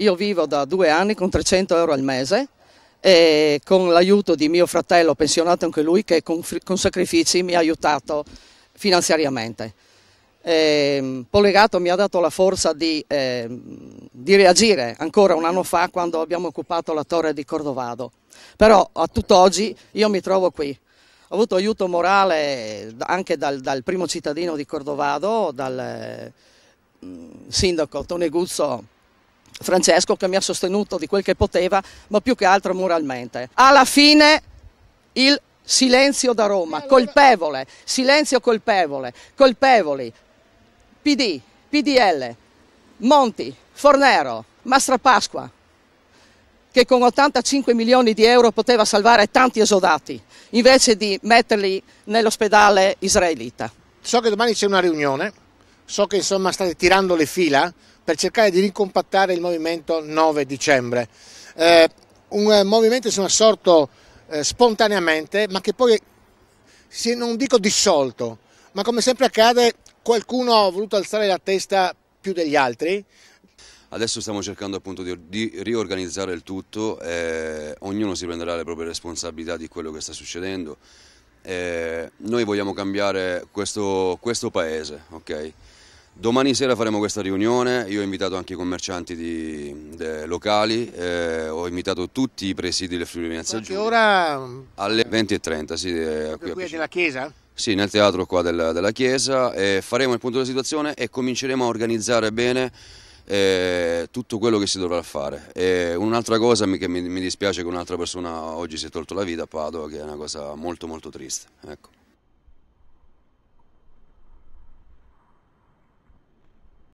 Io vivo da due anni con 300 euro al mese e con l'aiuto di mio fratello, pensionato anche lui, che con, con sacrifici mi ha aiutato finanziariamente. Eh, Polegato mi ha dato la forza di, eh, di, reagire ancora un anno fa quando abbiamo occupato la torre di Cordovado. Però a tutt'oggi io mi trovo qui. Ho avuto aiuto morale anche dal, dal primo cittadino di Cordovado, dal eh, sindaco Tone Guzzo, Francesco che mi ha sostenuto di quel che poteva, ma più che altro moralmente. Alla fine il silenzio da Roma, colpevole, silenzio colpevole, colpevoli, PD, PDL, Monti, Fornero, Mastrapasqua, che con 85 milioni di euro poteva salvare tanti esodati, invece di metterli nell'ospedale israelita. So che domani c'è una riunione So che insomma state tirando le fila per cercare di ricompattare il movimento 9 dicembre. Eh, un eh, movimento insomma, sorto eh, spontaneamente, ma che poi, se non dico dissolto, ma come sempre accade, qualcuno ha voluto alzare la testa più degli altri. Adesso stiamo cercando appunto di, di riorganizzare il tutto, eh, ognuno si prenderà le proprie responsabilità di quello che sta succedendo. Eh, noi vogliamo cambiare questo, questo paese, ok? Domani sera faremo questa riunione, io ho invitato anche i commercianti di, de, locali, eh, ho invitato tutti i presidi del Friuli Venezia Giulia. ora? Mm. Alle 20.30, sì. Eh, qui, qui della chiesa? Sì, nel teatro qua del, della chiesa, eh, faremo il punto della situazione e cominceremo a organizzare bene eh, tutto quello che si dovrà fare. un'altra cosa che mi, mi, dispiace che un'altra persona oggi si è tolto la vita a Padova, che è una cosa molto molto triste. Ecco.